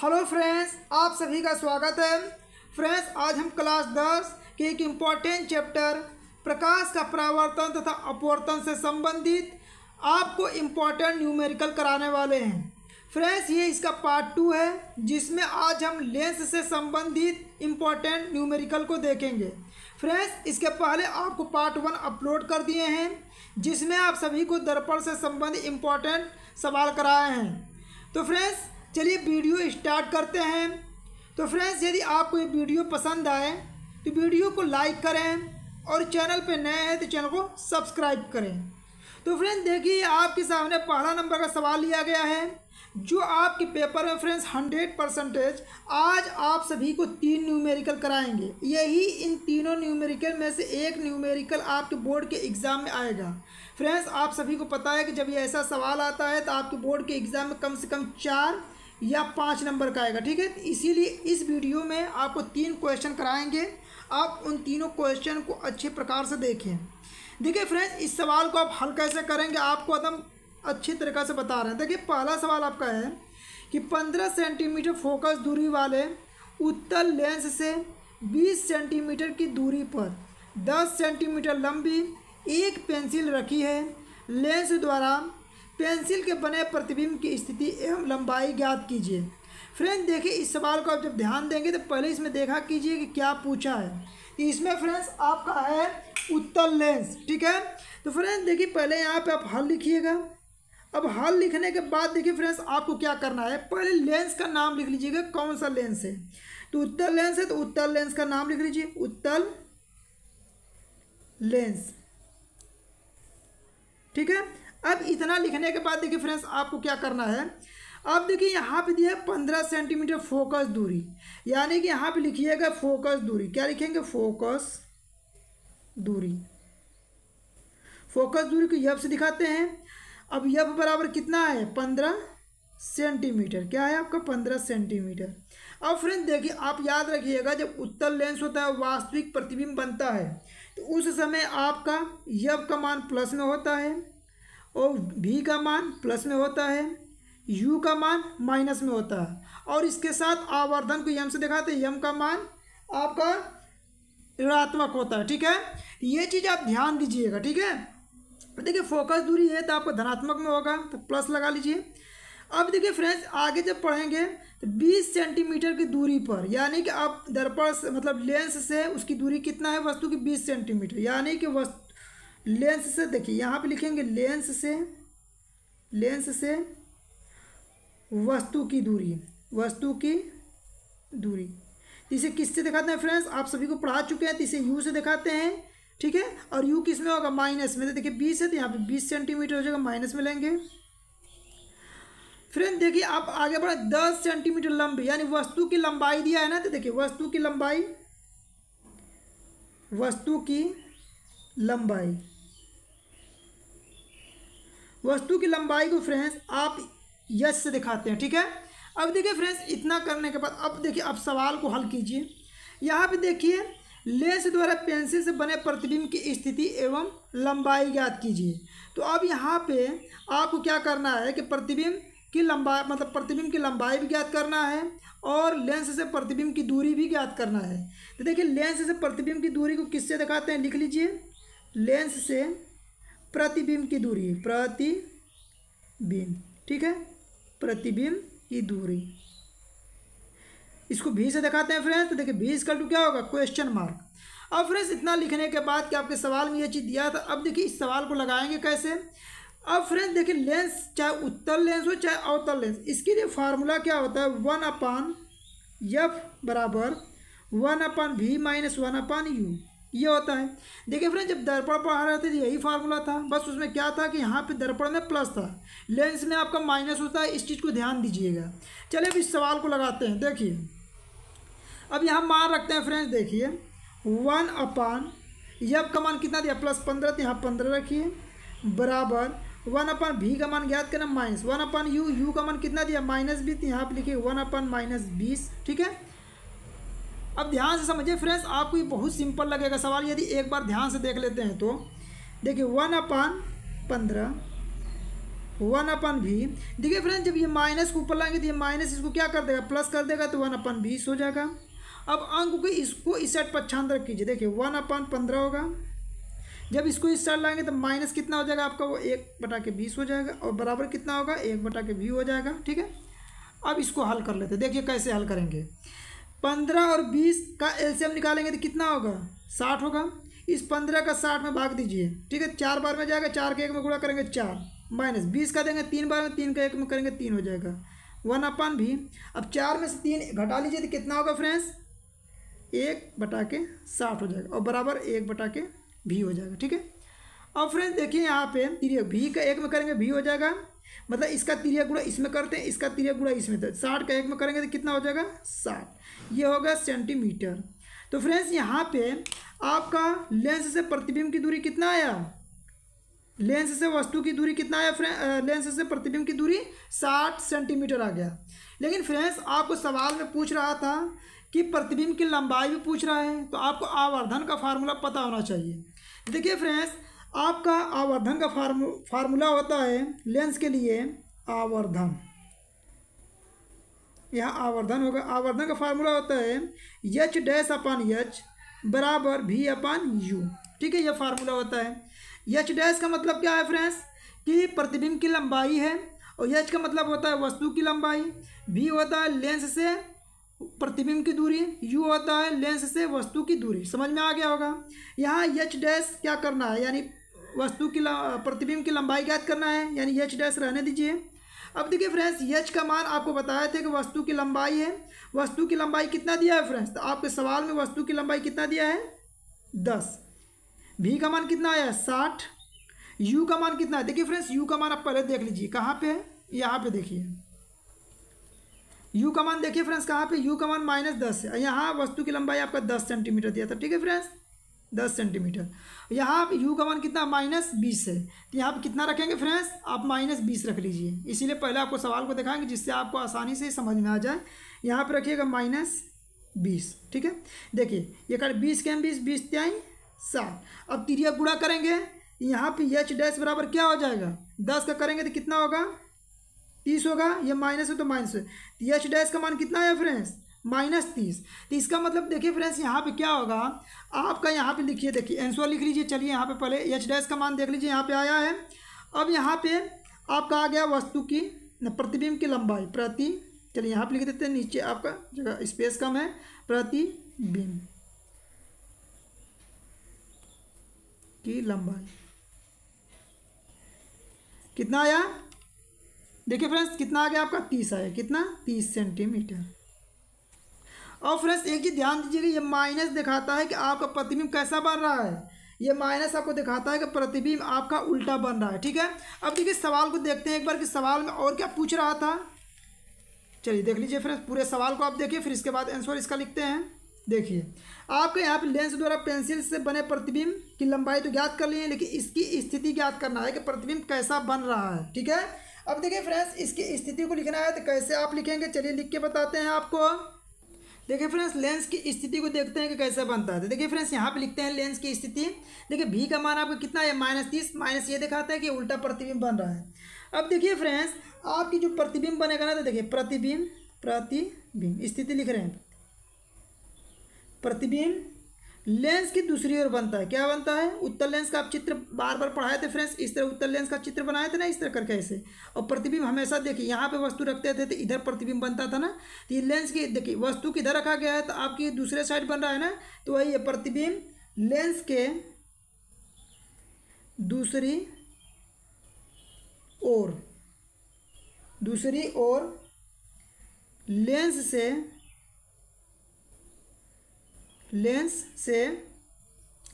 hello friends आप सभी का स्वागत है फ्रेंड्स आज हम क्लास दस के एक इम्पॉर्टेंट चैप्टर प्रकाश का परावर्तन तथा अपवर्तन से संबंधित आपको इम्पॉर्टेंट न्यूमेरिकल कराने वाले हैं फ्रेंड्स ये इसका पार्ट टू है जिसमें आज हम लेंस से संबंधित इम्पॉर्टेंट न्यूमेरिकल को देखेंगे फ्रेंड्स इसके पहले आपको पार्ट वन अपलोड कर दिए हैं जिसमें आप सभी को दर्पण से संबंधित इम्पॉर्टेंट सवाल कराए हैं तो फ्रेंड्स चलिए वीडियो स्टार्ट करते हैं तो फ्रेंड्स यदि आपको ये वीडियो पसंद आए तो वीडियो को लाइक करें और चैनल पर नए हैं तो चैनल को सब्सक्राइब करें तो फ्रेंड्स देखिए आपके सामने पहला नंबर का सवाल लिया गया है जो आपके पेपर में फ्रेंड्स हंड्रेड परसेंटेज आज आप सभी को तीन न्यूमेरिकल कराएंगे यही इन तीनों न्यूमेरिकल में से एक न्यूमेरिकल आपके बोर्ड के एग्ज़ाम में आएगा फ्रेंड्स आप सभी को पता है कि जब ये ऐसा सवाल आता है तो आपके बोर्ड के एग्ज़ाम में कम से कम चार या पाँच नंबर का आएगा ठीक है तो इसीलिए इस वीडियो में आपको तीन क्वेश्चन कराएंगे आप उन तीनों क्वेश्चन को अच्छे प्रकार से देखें देखिए फ्रेंड्स इस सवाल को आप हल कैसे करेंगे आपको एकदम अच्छी तरीक़े से बता रहे हैं देखिए पहला सवाल आपका है कि पंद्रह सेंटीमीटर फोकस दूरी वाले उत्तल लेंस से बीस सेंटीमीटर की दूरी पर दस सेंटीमीटर लंबी एक पेंसिल रखी है लेंस द्वारा पेंसिल के बने प्रतिबिंब की स्थिति एवं लंबाई ज्ञात कीजिए फ्रेंड्स देखिए इस सवाल को आप जब ध्यान देंगे तो पहले इसमें देखा कीजिए कि क्या पूछा है इसमें फ्रेंड्स आपका है उत्तर लेंस ठीक है तो फ्रेंड्स देखिए पहले यहाँ पे आप हल लिखिएगा अब हल लिखने के बाद देखिए फ्रेंड्स आपको क्या करना है पहले लेंस का नाम लिख लीजिएगा कौन सा लेंस है तो उत्तर लेंस है तो उत्तर लेंस का नाम लिख लीजिए उत्तर लेंस ठीक है अब इतना लिखने के बाद देखिए फ्रेंड्स आपको क्या करना है अब देखिए यहाँ पे दिया है पंद्रह सेंटीमीटर फोकस दूरी यानी कि यहाँ पे लिखिएगा फोकस दूरी क्या लिखेंगे फोकस दूरी फोकस दूरी को यब से दिखाते हैं अब यब बराबर कितना है पंद्रह सेंटीमीटर क्या है आपका पंद्रह सेंटीमीटर अब फ्रेंड देखिए आप याद रखिएगा जब उत्तर लेंस होता है वास्तविक प्रतिबिंब बनता है तो उस समय आपका यब का मान प्लस में होता है और वी का मान प्लस में होता है यू का मान माइनस में होता है और इसके साथ आवर्धन को यम से दिखाते हैं यम का मान आपका ऋणात्मक होता है ठीक है ये चीज़ आप ध्यान दीजिएगा ठीक है देखिए फोकस दूरी है तो आपको धनात्मक में होगा तो प्लस लगा लीजिए अब देखिए फ्रेंड्स आगे जब पढ़ेंगे तो 20 सेंटीमीटर की दूरी पर यानी कि आप दर्पण मतलब लेंस से उसकी दूरी कितना है वस्तु की 20 सेंटीमीटर यानी कि वस्तु लेंस से देखिए यहाँ पे लिखेंगे लेंस से लेंस से वस्तु की दूरी वस्तु की दूरी इसे किससे दिखाते हैं फ्रेंड्स आप सभी को पढ़ा चुके हैं तो इसे यू से दिखाते हैं ठीक है और यू किस में होगा तो माइनस में देखिए बीस है तो यहाँ पे बीस सेंटीमीटर हो जाएगा माइनस में लेंगे फ्रेंड देखिए आप आगे बढ़े दस सेंटीमीटर लंबी यानी वस्तु की लंबाई दिया है ना तो देखिए वस्तु की लंबाई वस्तु की लंबाई वस्तु की लंबाई को फ्रेंड्स आप यश से दिखाते हैं ठीक है अब देखिए फ्रेंड्स इतना करने के बाद अब देखिए अब सवाल को हल कीजिए यहाँ पे देखिए लेंस द्वारा पेंसिल से बने प्रतिबिंब की स्थिति एवं लंबाई ज्ञात कीजिए तो अब यहाँ पे आपको क्या करना है कि प्रतिबिंब की लंबाई मतलब प्रतिबिंब की लंबाई भी ज्ञात करना है और लेंस से प्रतिबिंब की दूरी भी ज्ञात करना है तो देखिए लेंस से प्रतिबिंब की दूरी को किससे दिखाते हैं लिख लीजिए लेंस से प्रतिबिंब की दूरी प्रतिबिंब ठीक है प्रतिबिंब की दूरी इसको भी से दिखाते हैं फ्रेंड्स तो देखिए भी इसका टू क्या होगा क्वेश्चन मार्क अब फ्रेंड्स इतना लिखने के बाद कि आपके सवाल में ये चीज़ दिया था अब देखिए इस सवाल को लगाएंगे कैसे अब फ्रेंड्स देखिए लेंस चाहे उत्तर लेंस हो चाहे अवतल लेंस इसके लिए फार्मूला क्या होता है वन अपान यफ बराबर one upon v minus one upon you ये होता है देखिए फ्रेंड जब दर्पण पढ़ा रहे थे यही फार्मूला था बस उसमें क्या था कि यहाँ पे दर्पण में प्लस था लेंस में आपका माइनस होता है इस चीज़ को ध्यान दीजिएगा चलिए अब इस सवाल को लगाते हैं देखिए अब यहाँ मान रखते हैं फ्रेंड्स देखिए वन अपान ये का मान कितना दिया प्लस पंद्रह तो यहाँ पंद्रह रखिए बराबर वन अपन भी का मान ज्ञात करना minus one upon u u का मान कितना दिया माइनस बीस तो यहाँ पर लिखिए वन अपन माइनस बीस ठीक है अब ध्यान से समझिए फ्रेंड्स आपको ये बहुत सिंपल लगेगा सवाल यदि एक बार ध्यान से देख लेते हैं तो देखिए वन अपान पंद्रह वन अपन भी देखिए फ्रेंड्स जब ये माइनस को ऊपर लाएंगे तो ये माइनस इसको क्या कर देगा प्लस कर देगा तो वन अपन बीस हो जाएगा अब अंक को इसको इस साइड रख कीजिए देखिए वन अपन पंद्रह होगा जब इसको इस साइड लाएंगे तो माइनस कितना हो जाएगा आपका वो एक बटा के बीस हो जाएगा और बराबर कितना होगा एक बटा के भी हो जाएगा ठीक है अब इसको हल कर लेते देखिए कैसे हल करेंगे पंद्रह और बीस का एल्शियम निकालेंगे तो कितना होगा साठ होगा इस पंद्रह का साठ में भाग दीजिए ठीक है चार बार में जाएगा चार के एक में गुड़ा करेंगे चार माइनस बीस का देंगे तीन बार में तीन का एक में करेंगे तीन हो जाएगा वन अपन भी अब चार में से तीन घटा लीजिए तो कितना होगा फ्रेंड्स एक बटा के साठ हो जाएगा और बराबर एक बटा के भी हो जाएगा ठीक है अब फ्रेंड्स देखिए यहाँ पे तिरिया भी का एक में करेंगे भी हो जाएगा मतलब इसका तिरिया गुड़ा इसमें करते हैं इसका त्रिया गुड़ा इसमें तो साठ का एक में करेंगे तो कितना हो जाएगा साठ ये होगा सेंटीमीटर तो फ्रेंड्स यहाँ पे आपका लेंस से प्रतिबिंब की दूरी कितना आया लेंस से वस्तु की दूरी कितना आया फ्रेंड लेंस से प्रतिबिंब की दूरी साठ सेंटीमीटर आ गया लेकिन फ्रेंड्स आपको सवाल में पूछ रहा था कि प्रतिबिंब की लंबाई भी पूछ रहा है तो आपको आवर्धन का फार्मूला पता होना चाहिए देखिए फ्रेंड्स आपका आवर्धन का फार्मू फार्मूला होता है लेंस के लिए आवर्धन यह आवर्धन होगा आवर्धन का फार्मूला होता है यच डैश अपान यच बराबर भी अपान यू ठीक है यह फार्मूला होता है यच डैश का मतलब क्या है फ्रेंड्स कि प्रतिबिंब की लंबाई है और यच का मतलब होता है वस्तु की लंबाई भी होता है लेंस से प्रतिबिंब की दूरी यू होता है लेंस से वस्तु की दूरी समझ में आ गया होगा यहाँ यच डैश क्या करना है यानी वस्तु की प्रतिबिंब की लंबाई ज्ञात करना है यानी एच डैश रहने दीजिए अब देखिए फ्रेंड्स एच का मान आपको बताया था कि वस्तु की लंबाई है वस्तु की लंबाई कितना दिया है फ्रेंड्स तो आपके सवाल में वस्तु की लंबाई कितना दिया है दस भी का मान कितना आया साठ यू का मान कितना है देखिए फ्रेंड्स यू का मान आप पहले देख लीजिए कहाँ पे है यहाँ पे देखिए यू का मान देखिए फ्रेंड्स कहाँ पे यू का मान माइनस दस है यहाँ वस्तु की लंबाई आपका दस सेंटीमीटर दिया था ठीक है फ्रेंड्स दस सेंटीमीटर यहाँ यू का मान कितना माइनस बीस है तो यहाँ पर कितना रखेंगे फ्रेंड्स आप माइनस बीस रख लीजिए इसीलिए पहले आपको सवाल को दिखाएंगे जिससे आपको आसानी से समझ में आ जाए यहाँ पर रखिएगा माइनस बीस ठीक है देखिए ये कर बीस के एम बीस बीस त्याई सात अब तिरिया गुड़ा करेंगे यहाँ पर एच डैश बराबर क्या हो जाएगा दस का करेंगे तो कितना होगा तीस होगा ये माइनस है तो माइनस है एच तो डैश का मान कितना है फ्रेंड्स माइनस तीस तो इसका मतलब देखिए फ्रेंड्स यहाँ पे क्या होगा आपका यहाँ पे लिखिए देखिए आंसर लिख लीजिए चलिए यहाँ पे पहले एच डैश का मान देख लीजिए यहाँ पे आया है अब यहाँ पे आपका आ गया वस्तु की प्रतिबिंब की लंबाई प्रति चलिए यहाँ पे लिख देते हैं नीचे आपका जगह स्पेस कम है प्रतिबिंब की लंबाई कितना आया देखिए फ्रेंड्स कितना आ गया आपका तीस आया कितना तीस सेंटीमीटर और फ्रेंड्स एक चीज़ ध्यान दीजिएगा ये माइनस दिखाता है कि आपका प्रतिबिंब कैसा बन रहा है ये माइनस आपको दिखाता है कि प्रतिबिंब आपका उल्टा बन रहा है ठीक है अब देखिए सवाल को देखते हैं एक बार कि सवाल में और क्या पूछ रहा था चलिए देख लीजिए फ्रेंड्स पूरे सवाल को आप देखिए फिर इसके बाद आंसर इसका लिखते हैं देखिए आपके यहाँ पे लेंस द्वारा पेंसिल से बने प्रतिबिंब की लंबाई तो ज्ञात कर ली है लेकिन इसकी स्थिति ज्ञात करना है कि प्रतिबिंब कैसा बन रहा है ठीक है अब देखिए फ्रेंड्स इसकी स्थिति को लिखना है तो कैसे आप लिखेंगे चलिए लिख के बताते हैं आपको देखिए फ्रेंड्स लेंस की स्थिति को देखते हैं कि कैसे बनता है देखिए फ्रेंड्स यहाँ पे लिखते हैं लेंस की स्थिति देखिए भी का मान आपको कितना है माइनस तीस माइनस ये दिखाता है कि उल्टा प्रतिबिंब बन रहा है अब देखिए फ्रेंड्स आपकी जो प्रतिबिंब बनेगा ना तो देखिए प्रतिबिंब प्रतिबिंब स्थिति लिख रहे हैं प्रतिबिंब लेंस की दूसरी ओर बनता है क्या बनता है उत्तर लेंस का आप चित्र बार बार पढ़ाए थे फ्रेंड्स इस तरह उत्तर लेंस का चित्र बनाए थे ना इस तरह करके ऐसे और प्रतिबिंब हमेशा देखिए यहाँ पे वस्तु रखते थे तो इधर प्रतिबिंब बनता था ना तो ये लेंस की देखिए वस्तु किधर रखा गया है तो आपकी दूसरे साइड बन रहा है ना तो वही ये प्रतिबिंब लेंस के दूसरी ओर दूसरी ओर लेंस से लेंस से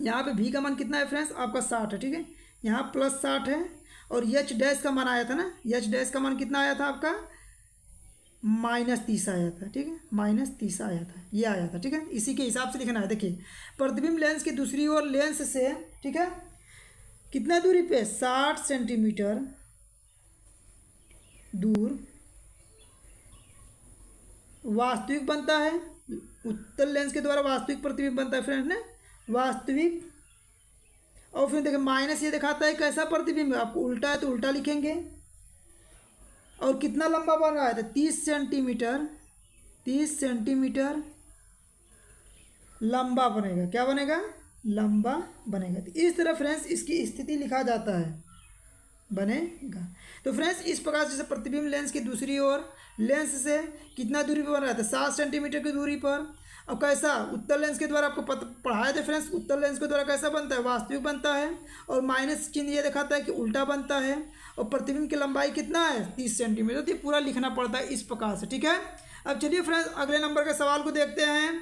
यहाँ पे भी का मान कितना है फ्रेंड्स आपका साठ है ठीक है यहाँ प्लस साठ है और यच डैश का मान आया था ना यच डैश का मान कितना आया था आपका माइनस तीस आया था ठीक है माइनस तीस आया था ये आया था ठीक है इसी के हिसाब से लिखना है देखिए प्रतिबिंब लेंस की दूसरी ओर लेंस से ठीक है कितना दूरी पे साठ सेंटीमीटर दूर वास्तविक बनता है उत्तल लेंस के द्वारा वास्तविक प्रतिबिंब बनता है फ्रेंड्स ने वास्तविक और फिर देखिए माइनस ये दिखाता है कैसा प्रतिबिंब आपको उल्टा है तो उल्टा लिखेंगे और कितना लंबा बन रहा है तो तीस सेंटीमीटर तीस सेंटीमीटर लंबा बनेगा क्या बनेगा लंबा बनेगा तो इस तरह फ्रेंड्स इसकी स्थिति लिखा जाता है बनेगा तो फ्रेंड्स इस प्रकार से प्रतिबिंब लेंस की दूसरी ओर लेंस से कितना दूरी पर बन रहा था सात सेंटीमीटर की दूरी पर अब कैसा उत्तर लेंस के द्वारा आपको पढ़ाया था फ्रेंड्स उत्तर लेंस के द्वारा कैसा बनता है वास्तविक बनता है और माइनस चिन्ह ये दिखाता है कि उल्टा बनता है और प्रतिबिंब की लंबाई कितना है तीस सेंटीमीटर तो ये पूरा लिखना पड़ता है इस प्रकार से ठीक है अब चलिए फ्रेंड्स अगले नंबर के सवाल को देखते हैं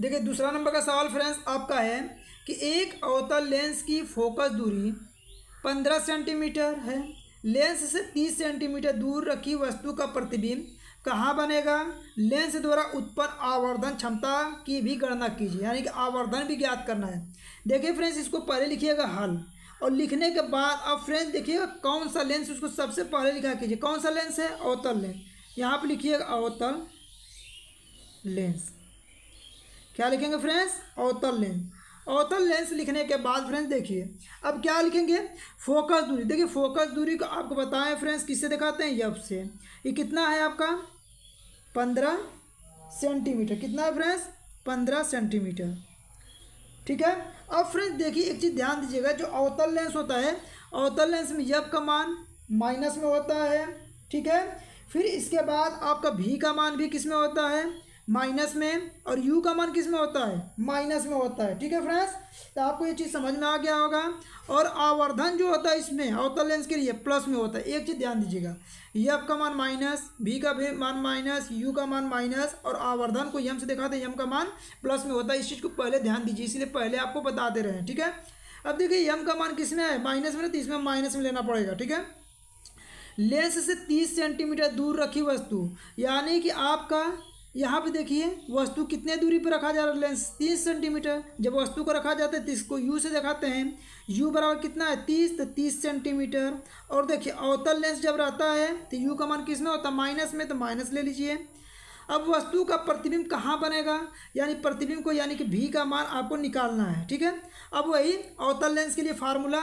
देखिए दूसरा नंबर का सवाल फ्रेंड्स आपका है कि एक अवतल लेंस की फोकस दूरी पंद्रह सेंटीमीटर है लेंस से तीस सेंटीमीटर दूर रखी वस्तु का प्रतिबिंब कहाँ बनेगा लेंस द्वारा उत्पन्न आवर्धन क्षमता की भी गणना कीजिए यानी कि आवर्धन भी ज्ञात करना है देखिए फ्रेंड्स इसको पहले लिखिएगा हल और लिखने के बाद अब फ्रेंड्स देखिएगा कौन सा लेंस उसको सबसे पहले लिखा कीजिए कौन सा लेंस है अवतल लेंस यहाँ पर लिखिएगा अवतल लेंस क्या लिखेंगे फ्रेंड्स अवतल लेंस अवतल लेंस लिखने के बाद फ्रेंड्स देखिए अब क्या लिखेंगे फोकस दूरी देखिए फोकस दूरी को आपको बताएं फ्रेंड्स किससे दिखाते हैं यफ से ये कितना है आपका पंद्रह सेंटीमीटर कितना है फ्रेंड्स पंद्रह सेंटीमीटर ठीक है अब फ्रेंड्स देखिए एक चीज़ ध्यान दीजिएगा जो अवतल लेंस होता है अवतल लेंस में यब का मान माइनस में होता है ठीक है फिर इसके बाद आपका भी का मान भी किस में होता है माइनस में और यू का मान किस में होता है माइनस में होता है ठीक है फ्रेंड्स तो आपको ये चीज़ समझ में आ गया होगा और आवर्धन जो होता है इसमें अवतल लेंस के लिए प्लस में होता है एक चीज़ ध्यान दीजिएगा ये का मान माइनस बी का भी मान माइनस यू का मान माइनस और आवर्धन को यम से दिखाते यम का मान प्लस में होता है इस चीज़ को पहले ध्यान दीजिए इसलिए पहले आपको बता दे रहे हैं ठीक है अब देखिए यम का मान किस में है माइनस में तो इसमें माइनस में लेना पड़ेगा ठीक है लेंस से तीस सेंटीमीटर दूर रखी वस्तु यानी कि आपका यहाँ पे देखिए वस्तु कितने दूरी पर रखा जा रहा है लेंस तीस सेंटीमीटर जब वस्तु को रखा जाता है तो इसको यू से दिखाते हैं यू बराबर कितना है तीस तो तीस सेंटीमीटर और देखिए अवतल लेंस जब रहता है तो यू का मान किस में होता है माइनस में तो माइनस ले लीजिए अब वस्तु का प्रतिबिंब कहाँ बनेगा यानी प्रतिबिंब को यानी कि भी का मान आपको निकालना है ठीक है अब वही अवतल लेंस के लिए फार्मूला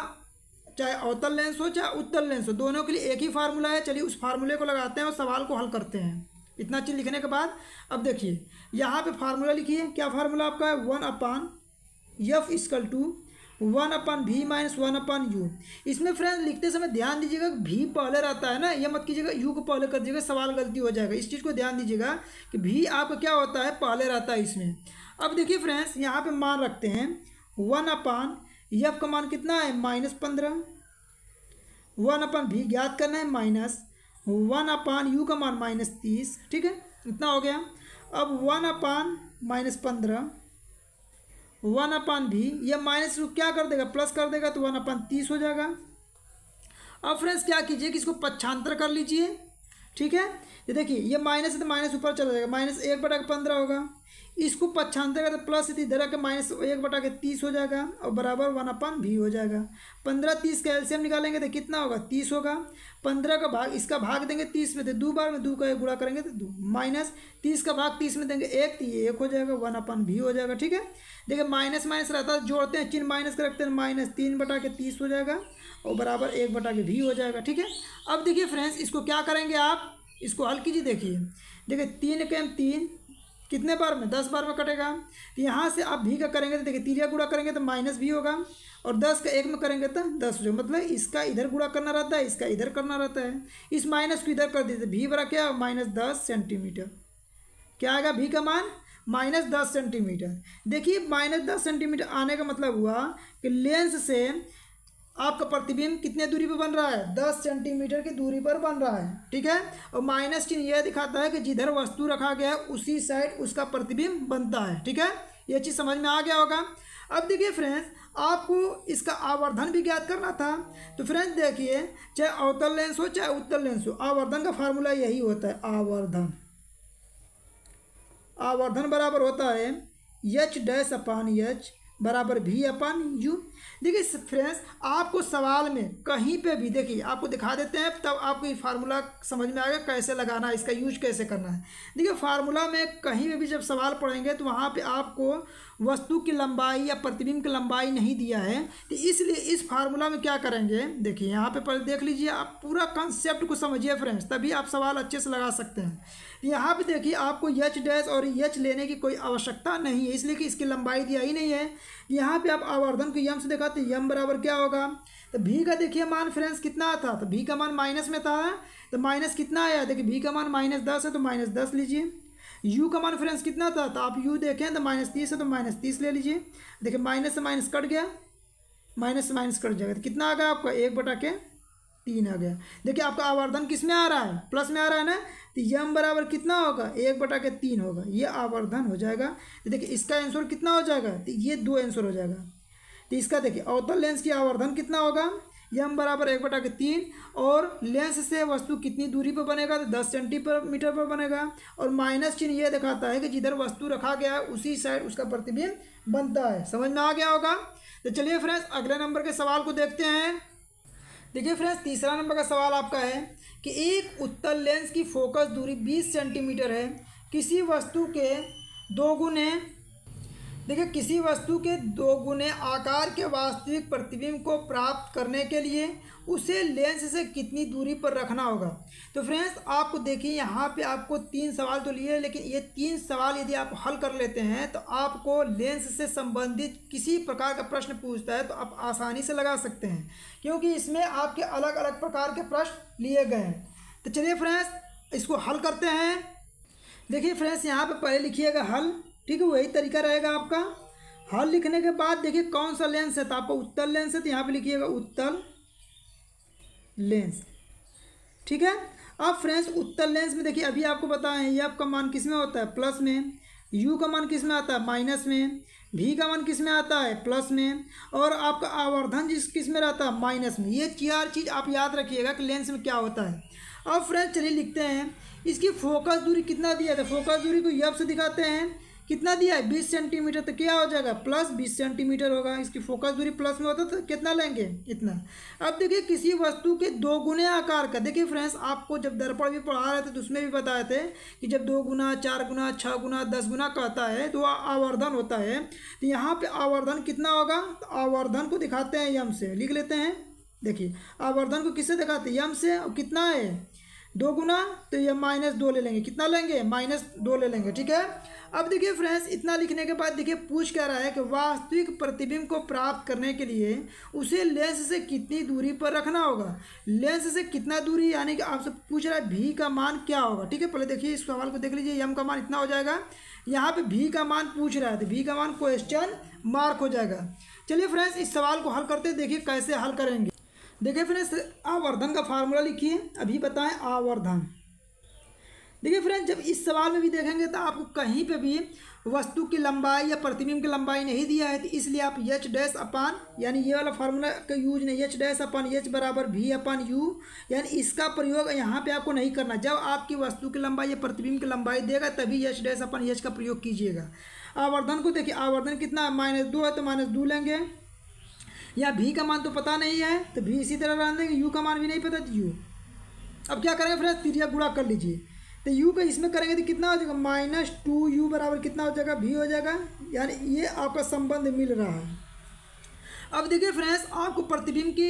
चाहे अवतल लेंस हो चाहे उत्तल लेंस हो दोनों के लिए एक ही फार्मूला है चलिए उस फार्मूले को लगाते हैं और सवाल को हल करते हैं इतना चीज़ लिखने के बाद अब देखिए यहाँ पे फार्मूला लिखिए क्या फार्मूला आपका है one upon f is equal to one upon v minus one upon u इसमें फ्रेंड्स लिखते समय ध्यान दीजिएगा भी पहले रहता है ना ये मत कीजिएगा यू को पहले कर दीजिएगा सवाल गलती हो जाएगा इस चीज़ को ध्यान दीजिएगा कि भी आपका क्या होता है पहले रहता है इसमें अब देखिए फ्रेंड्स यहाँ पे मान रखते हैं वन अपान यफ का मान कितना है माइनस पंद्रह वन अपान भी ज्ञात करना है माइनस वन अपान यू का मान माइनस तीस ठीक है इतना हो गया अब वन अपान माइनस पंद्रह वन अपान भी यह माइनस रूप क्या कर देगा प्लस कर देगा तो वन अपान तीस हो जाएगा अब फ्रेंड्स क्या कीजिए कि इसको पच्छांतर कर लीजिए ठीक है ये देखिए ये माइनस है तो माइनस ऊपर चला जाएगा माइनस एक बटा के पंद्रह होगा इसको का तो प्लस इतनी इधर के माइनस एक बटा के तीस हो जाएगा और बराबर वन अपन भी हो जाएगा पंद्रह तीस का एल्शियम निकालेंगे तो कितना होगा तीस होगा पंद्रह का भाग इसका भाग देंगे तीस में तो दो बार में दो का एक गुड़ा करेंगे तो दो माइनस तीस का भाग तीस में देंगे एक तो ये एक हो जाएगा वन अपन भी हो जाएगा ठीक है देखिए माइनस माइनस रहता है जोड़ते हैं चिन्ह माइनस का रखते हैं माइनस तीन बटा के तीस हो जाएगा और बराबर एक बटा के भी हो जाएगा ठीक है अब देखिए फ्रेंड्स इसको क्या करेंगे आप इसको हल कीजिए देखिए देखिए तीन के तीन कितने बार में दस बार में कटेगा तो यहाँ से आप भी का करेंगे तो देखिए तीन गुड़ा करेंगे तो माइनस भी होगा और दस का एक में करेंगे तो दस हो मतलब इसका इधर गुड़ा करना रहता है इसका इधर करना रहता है इस माइनस को इधर कर दीजिए भी बड़ा क्या माइनस दस सेंटीमीटर क्या आएगा भी का मान माइनस दस सेंटीमीटर देखिए माइनस दस सेंटीमीटर आने का मतलब हुआ कि लेंस से आपका प्रतिबिंब कितने दूरी पर बन रहा है दस सेंटीमीटर की दूरी पर बन रहा है ठीक है और माइनस चिन्ह यह दिखाता है कि जिधर वस्तु रखा गया है उसी साइड उसका प्रतिबिंब बनता है ठीक है यह चीज़ समझ में आ गया होगा अब देखिए फ्रेंड्स आपको इसका आवर्धन भी ज्ञात करना था तो फ्रेंड्स देखिए चाहे अवतल लेंस हो चाहे उत्तर लेंस हो आवर्धन का फार्मूला यही होता है आवर्धन आवर्धन बराबर होता है यच डैश अपान यच बराबर भी अपान यू देखिए फ्रेंड्स आपको सवाल में कहीं पे भी देखिए आपको दिखा देते हैं तब आपको ये फार्मूला समझ में आएगा कैसे लगाना है इसका यूज कैसे करना है देखिए फार्मूला में कहीं पे भी जब सवाल पढ़ेंगे तो वहाँ पे आपको वस्तु की लंबाई या प्रतिबिंब की लंबाई नहीं दिया है तो इसलिए इस फार्मूला में क्या करेंगे देखिए यहाँ पे पहले देख लीजिए आप पूरा कंसेप्ट को समझिए फ्रेंड्स तभी आप सवाल अच्छे से लगा सकते हैं तो यहाँ पे देखिए आपको यच डैश और यच लेने की कोई आवश्यकता नहीं है इसलिए कि इसकी लंबाई दिया ही नहीं है यहाँ पे आप आवर्धन को यम से देखा तो यम बराबर क्या होगा तो भी का देखिए मान फ्रेंड्स कितना था तो भी का मान माइनस में था तो माइनस कितना आया देखिए भी का मान माइनस दस है तो माइनस दस लीजिए यू का मान फ्रेंड्स कितना था तो आप यू देखें तो माइनस तीस है तो माइनस तीस ले लीजिए देखिए माइनस से माइनस कट गया माइनस से माइनस कट जाएगा तो कितना आ गया आपका एक बटा के तीन आ गया देखिए आपका आवर्धन किस में आ रहा है प्लस में आ रहा है ना तो यम बराबर कितना होगा एक बटा के तीन होगा ये आवर्धन हो जाएगा तो देखिए इसका आंसर कितना हो जाएगा तो ये दो आंसर हो जाएगा तो इसका देखिए अवतल लेंस की आवर्धन कितना होगा यम बराबर एक बटा के तीन और लेंस से वस्तु कितनी दूरी पर बनेगा तो दस सेंटीमीटर पर बनेगा और माइनस चिन्ह यह दिखाता है कि जिधर वस्तु रखा गया है उसी साइड उसका प्रतिबिंब बनता है समझ में आ गया होगा तो चलिए फ्रेंड्स अगले नंबर के सवाल को देखते हैं देखिए फ्रेंड्स तीसरा नंबर का सवाल आपका है कि एक उत्तर लेंस की फोकस दूरी बीस सेंटीमीटर है किसी वस्तु के दो गुने देखिए किसी वस्तु के दोगुने आकार के वास्तविक प्रतिबिंब को प्राप्त करने के लिए उसे लेंस से कितनी दूरी पर रखना होगा तो फ्रेंड्स आपको देखिए यहाँ पे आपको तीन सवाल तो लिए लेकिन ये तीन सवाल यदि आप हल कर लेते हैं तो आपको लेंस से संबंधित किसी प्रकार का प्रश्न पूछता है तो आप आसानी से लगा सकते हैं क्योंकि इसमें आपके अलग अलग प्रकार के प्रश्न लिए गए हैं तो चलिए फ्रेंड्स इसको हल करते हैं देखिए फ्रेंड्स यहाँ पर पहले लिखिएगा हल ठीक है वही तरीका रहेगा आपका हल लिखने के बाद देखिए कौन सा लेंस है तो आपका उत्तल लेंस है तो यहाँ पर लिखिएगा उत्तल लेंस ठीक है अब फ्रेंड्स उत्तर लेंस में देखिए अभी आपको बताएं ये आपका मान किस में होता है प्लस में यू का मान किस में आता है माइनस में भी का मान किस में आता है प्लस में और आपका आवर्धन जिस किस में रहता है माइनस में ये चार चीज़ आप याद रखिएगा कि लेंस में क्या होता है अब फ्रेंड्स चलिए लिखते हैं इसकी फोकस दूरी कितना दिया था फोकस दूरी को यब से दिखाते हैं कितना दिया है बीस सेंटीमीटर तो क्या हो जाएगा प्लस बीस सेंटीमीटर होगा इसकी फोकस दूरी प्लस में होता तो कितना लेंगे इतना अब देखिए किसी वस्तु के दो गुने आकार का देखिए फ्रेंड्स आपको जब दर्पण भी पढ़ा रहे थे तो उसमें भी बताए थे कि जब दो गुना चार गुना छः गुना दस गुना कहता है तो आवर्धन होता है तो यहाँ पर आवर्धन कितना होगा तो आवर्धन को दिखाते हैं यम से लिख लेते हैं देखिए आवर्धन को किससे दिखाते हैं यम से कितना है दो गुना तो ये माइनस दो ले लेंगे कितना लेंगे माइनस दो ले लेंगे ठीक है अब देखिए फ्रेंड्स इतना लिखने के बाद देखिए पूछ क्या रहा है कि वास्तविक प्रतिबिंब को प्राप्त करने के लिए उसे लेंस से कितनी दूरी पर रखना होगा लेंस से कितना दूरी यानी कि आपसे पूछ रहा है भी का मान क्या होगा ठीक है पहले देखिए इस सवाल को देख लीजिए यम का मान इतना हो जाएगा यहाँ पे भी का मान पूछ रहा है तो भी का मान क्वेश्चन मार्क हो जाएगा चलिए फ्रेंड्स इस सवाल को हल करते देखिए कैसे हल करेंगे देखिए फ्रेंड्स आवर्धन का फार्मूला लिखिए अभी बताएं आवर्धन देखिए फ्रेंड्स जब इस सवाल में भी देखेंगे तो आपको कहीं पे भी वस्तु की लंबाई या प्रतिबिंब की लंबाई नहीं दिया है तो इसलिए आप यच डैश अपान यानी ये वाला फार्मूला का यूज नहीं यच डैश अपान यच बराबर भी अपान यू यानी इसका प्रयोग यहाँ पे आपको नहीं करना जब आपकी वस्तु की लंबाई या प्रतिबिंब की लंबाई देगा तभी यच डैश अपान यच का प्रयोग कीजिएगा आवर्धन को देखिए आवर्धन कितना माइनस दो है तो माइनस दो लेंगे या भी का मान तो पता नहीं है तो भी इसी तरह रहने देंगे यू का मान भी नहीं पता तो यू अब क्या करेंगे फ्रेंड तिरिया गुड़ा कर लीजिए तो यू का इसमें करेंगे तो कितना हो जाएगा माइनस टू यू बराबर कितना हो जाएगा भी हो जाएगा यानी ये आपका संबंध मिल रहा है अब देखिए फ्रेंड्स आपको प्रतिबिंब की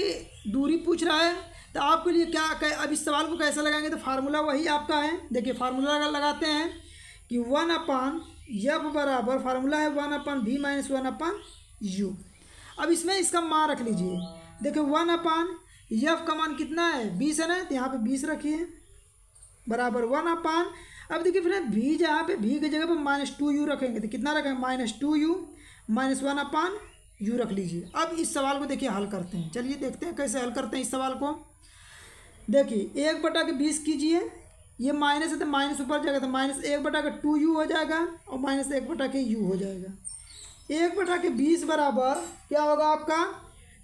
दूरी पूछ रहा है तो आपके लिए क्या अब इस सवाल को कैसे लगाएंगे तो फार्मूला वही आपका है देखिए फार्मूला अगर लगाते हैं कि वन अपान यफ बराबर फार्मूला है one upon v minus one upon you अब इसमें इसका माँ रख लीजिए देखो वन अपान यफ का मान कितना है बीस है ना तो यहाँ पे बीस रखिए बराबर वन अपान अब देखिए फ्रेंड भी जहाँ पे भी की जगह पे माइनस टू यू रखेंगे तो कितना रखेंगे minus two u minus one upon u रख लीजिए अब इस सवाल को देखिए हल करते हैं चलिए देखते हैं कैसे हल करते हैं इस सवाल को देखिए एक बटा के बीस कीजिए ये माइनस है तो माइनस ऊपर जाएगा तो माइनस एक बटा के टू यू हो जाएगा और माइनस एक बटा के यू हो जाएगा एक बटा के बीस बराबर क्या होगा आपका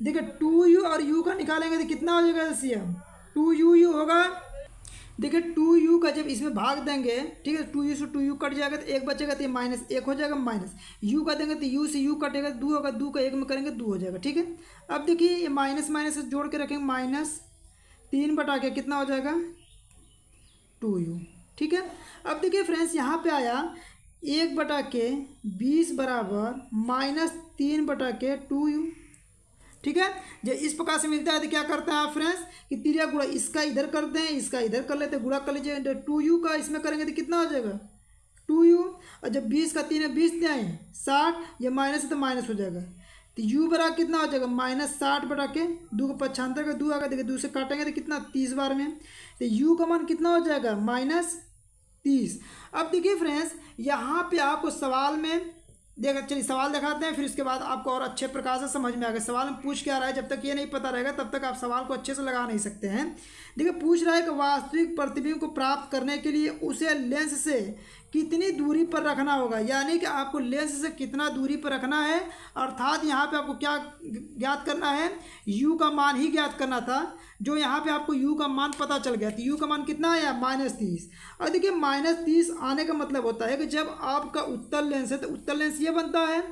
देखिए टू यू और यू का निकालेंगे तो कितना हो जाएगा एम टू यू यू होगा देखिए टू यू का जब इसमें भाग देंगे ठीक है टू यू से टू यू कट जाएगा तो एक बचेगा तो माइनस एक हो जाएगा माइनस यू का देंगे तो यू से यू कटेगा दो होगा दो का एक में करेंगे दो हो जाएगा ठीक है अब देखिए ये माइनस माइनस से जोड़ के रखेंगे माइनस तीन बटा के कितना हो जाएगा टू यू ठीक है अब देखिए फ्रेंड्स यहाँ पे आया एक बटा के बीस बराबर माइनस तीन बटा के टू यू ठीक है जब इस प्रकार से मिलता है तो क्या करते हैं आप फ्रेंड्स कि तिरिया गुड़ा इसका इधर कर दें इसका इधर कर लेते हैं गुड़ा कर लीजिए तो टू यू का इसमें करेंगे तो कितना हो जाएगा टू यू और जब बीस का तीन है बीस दिया है साठ या माइनस तो माइनस हो जाएगा तो यू बराबर कितना हो जाएगा माइनस साठ बटा के दो का पच्छानतर का दो आगे देखिए दो से काटेंगे तो कितना तीस बार में तो यू का मान कितना हो जाएगा माइनस तीस अब देखिए फ्रेंड्स यहाँ पे आपको सवाल में देखा चलिए सवाल दिखाते हैं फिर उसके बाद आपको और अच्छे प्रकार से समझ में आ गया सवाल में पूछ क्या रहा है जब तक ये नहीं पता रहेगा तब तक आप सवाल को अच्छे से लगा नहीं सकते हैं देखिए पूछ रहा है कि वास्तविक प्रतिबिंब को प्राप्त करने के लिए उसे लेंस से कितनी दूरी पर रखना होगा यानी कि आपको लेंस से कितना दूरी पर रखना है अर्थात यहाँ पे आपको क्या ज्ञात करना है यू का मान ही ज्ञात करना था जो यहाँ पे आपको यू का मान पता चल गया था तो यू का मान कितना आया माइनस तीस और देखिए माइनस तीस आने का मतलब होता है कि जब आपका उत्तर लेंस है तो उत्तर लेंस ये बनता है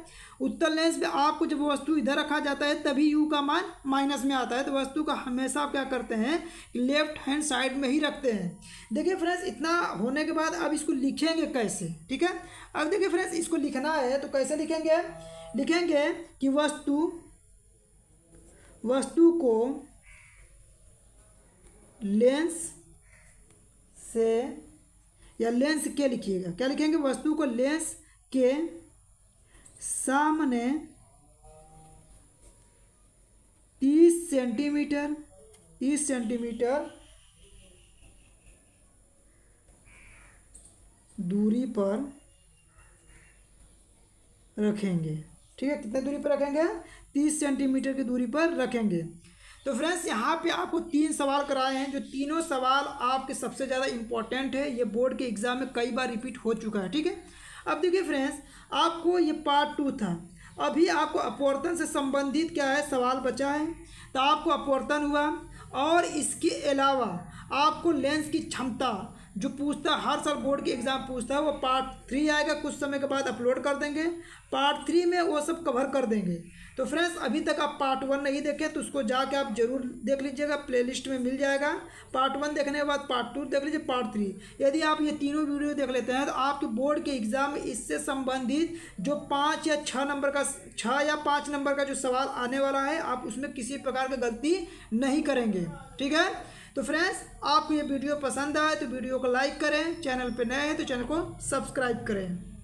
उत्तल लेंस पे आपको जब वस्तु इधर रखा जाता है तभी यू का मान माइनस में आता है तो वस्तु का हमेशा आप क्या करते हैं लेफ्ट हैंड साइड में ही रखते हैं देखिए फ्रेंड्स इतना होने के बाद अब इसको लिखेंगे कैसे ठीक है अब देखिए फ्रेंड्स इसको लिखना है तो कैसे लिखेंगे लिखेंगे कि वस्तु वस्तु को लेंस से या लेंस के लिखिएगा क्या लिखेंगे वस्तु को लेंस के सामने तीस सेंटीमीटर तीस सेंटीमीटर दूरी पर रखेंगे ठीक है कितने दूरी पर रखेंगे तीस सेंटीमीटर की दूरी पर रखेंगे तो फ्रेंड्स यहाँ पे आपको तीन सवाल कराए हैं जो तीनों सवाल आपके सबसे ज़्यादा इंपॉर्टेंट है ये बोर्ड के एग्ज़ाम में कई बार रिपीट हो चुका है ठीक है अब देखिए फ्रेंड्स आपको ये पार्ट टू था अभी आपको अपवर्तन से संबंधित क्या है सवाल बचा है तो आपको अपवर्तन हुआ और इसके अलावा आपको लेंस की क्षमता जो पूछता हर साल बोर्ड के एग्ज़ाम पूछता है वो पार्ट थ्री आएगा कुछ समय के बाद अपलोड कर देंगे पार्ट थ्री में वो सब कवर कर देंगे तो फ्रेंड्स अभी तक आप पार्ट वन नहीं देखें तो उसको जाके आप जरूर देख लीजिएगा प्लेलिस्ट में मिल जाएगा पार्ट वन देखने के बाद पार्ट टू देख लीजिए पार्ट थ्री यदि आप ये तीनों वीडियो देख लेते हैं तो आपके बोर्ड के एग्ज़ाम में इससे संबंधित जो पाँच या छः नंबर का छः या पाँच नंबर का जो सवाल आने वाला है आप उसमें किसी प्रकार की गलती नहीं करेंगे ठीक है तो फ्रेंड्स आपको ये वीडियो पसंद आए तो वीडियो को लाइक करें चैनल पर नए हैं तो चैनल को सब्सक्राइब करें